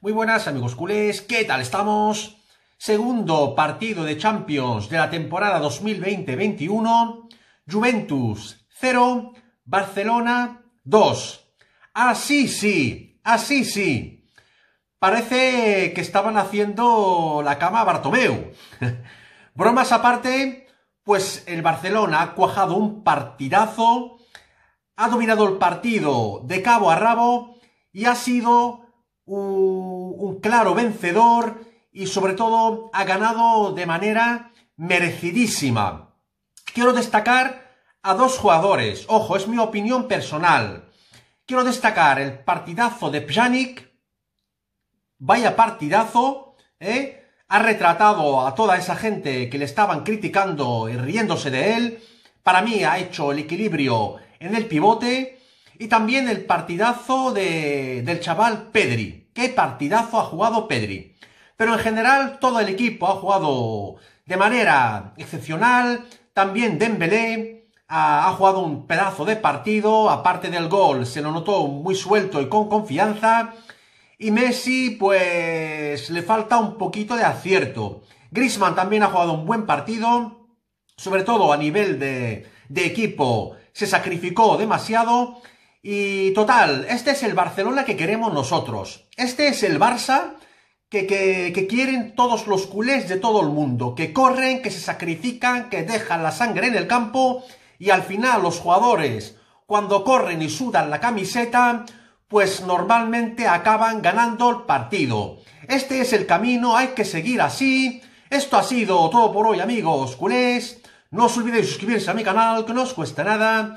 Muy buenas amigos culés, ¿qué tal estamos? Segundo partido de Champions de la temporada 2020-21, Juventus 0, Barcelona 2. Así sí, así sí. Parece que estaban haciendo la cama a Bartomeu. Bromas aparte, pues el Barcelona ha cuajado un partidazo, ha dominado el partido de cabo a rabo y ha sido un, claro vencedor y sobre todo ha ganado de manera merecidísima. Quiero destacar a dos jugadores, ojo, es mi opinión personal. Quiero destacar el partidazo de Pjanic, vaya partidazo, ¿eh? ha retratado a toda esa gente que le estaban criticando y riéndose de él. Para mí ha hecho el equilibrio en el pivote y también el partidazo del chaval Pedri. ¿Qué partidazo ha jugado Pedri? Pero en general todo el equipo ha jugado de manera excepcional. También Dembélé ah, ha, jugado un pedazo de partido. Aparte del gol, se lo notó muy suelto y con confianza. Y Messi, pues le falta un poquito de acierto. Grisman también ha jugado un buen partido, sobre todo a nivel de, de, equipo, se sacrificó demasiado. Y total, este es el Barcelona que queremos nosotros. Este es el Barça que, quieren todos los culés de todo el mundo, que corren, que se sacrifican, que dejan la sangre en el campo y al final los jugadores, cuando corren y sudan la camiseta, pues normalmente acaban ganando el partido. Este es el camino, hay que seguir así. Esto ha sido todo por hoy amigos culés. No os olvidéis suscribirse a mi canal, que no os cuesta nada